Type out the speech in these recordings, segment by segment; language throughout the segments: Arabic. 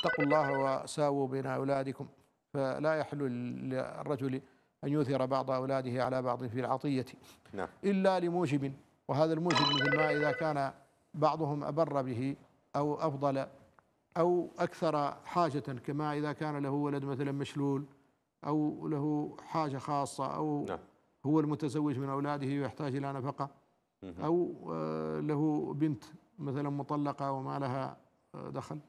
اتقوا الله وساووا بين أولادكم فلا يحل للرجل أن يؤثر بعض أولاده على بعض في العطية نعم. إلا لموجب وهذا الموجب مثل ما إذا كان بعضهم أبر به أو أفضل أو أكثر حاجة كما إذا كان له ولد مثلا مشلول أو له حاجة خاصة أو نعم. هو المتزوج من أولاده ويحتاج إلى نفقة أو آه، له بنت مثلا مطلقة وما لها آه، دخل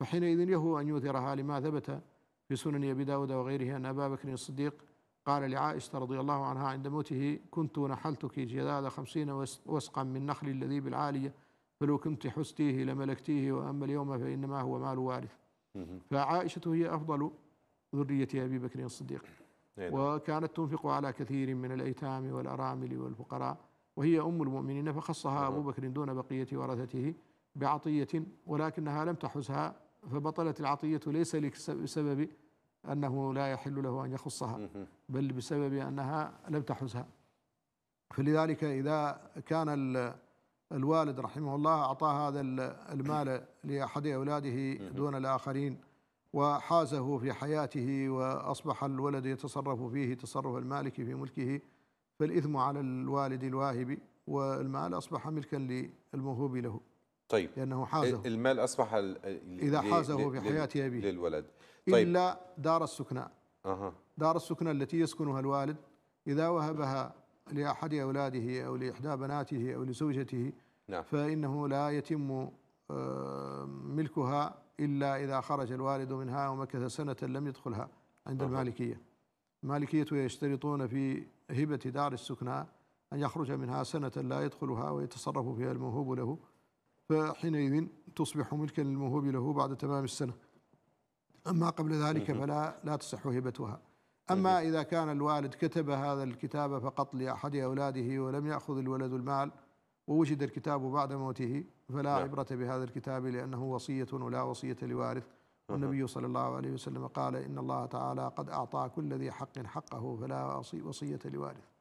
فحينئذ يهو أن يظهرها لما ثبت في سنن أبي داود وغيره أن أبا بكر الصديق قال لعائشة رضي الله عنها عند موته كنت نحلتك جذاذ خمسين وسقا من نخل الذي بالعالية فلو كنت حستيه لملكتيه وأما اليوم فإنما هو مال وارث فعائشة هي أفضل ذرية أبي بكر الصديق نعم. وكانت تنفق على كثير من الأيتام والأرامل والفقراء وهي أم المؤمنين فخصها نعم. أبو بكر دون بقية ورثته بعطية ولكنها لم تحزها فبطلت العطية ليس بسبب أنه لا يحل له أن يخصها بل بسبب أنها لم تحزها فلذلك إذا كان الوالد رحمه الله أعطى هذا المال لأحد أولاده دون الآخرين وحازه في حياته وأصبح الولد يتصرف فيه تصرف المالك في ملكه فالإثم على الوالد الواهب والمال أصبح ملكا للموهوب له طيب لأنه حازه المال أصبح إذا حازه في حياه أبيه للولد طيب إلا دار السكنى اها دار السكنى التي يسكنها الوالد إذا وهبها لأحد أولاده أو لإحدى بناته أو لزوجته نعم. فإنه لا يتم آه، ملكها إلا إذا خرج الوالد منها ومكث سنة لم يدخلها عند أه. المالكية المالكية يشترطون في هبة دار السكنى أن يخرج منها سنة لا يدخلها ويتصرف فيها الموهوب له فحينئذ تصبح ملكا للموهوب له بعد تمام السنة أما قبل ذلك فلا لا تصح هبتها أما إذا كان الوالد كتب هذا الكتاب فقط لأحد أولاده ولم يأخذ الولد المال ووجد الكتاب بعد موته فلا نعم. عبرة بهذا الكتاب لأنه وصية ولا وصية لوارث والنبي صلى الله عليه وسلم قال إن الله تعالى قد أعطى كل ذي حق حقه فلا وصية لوارث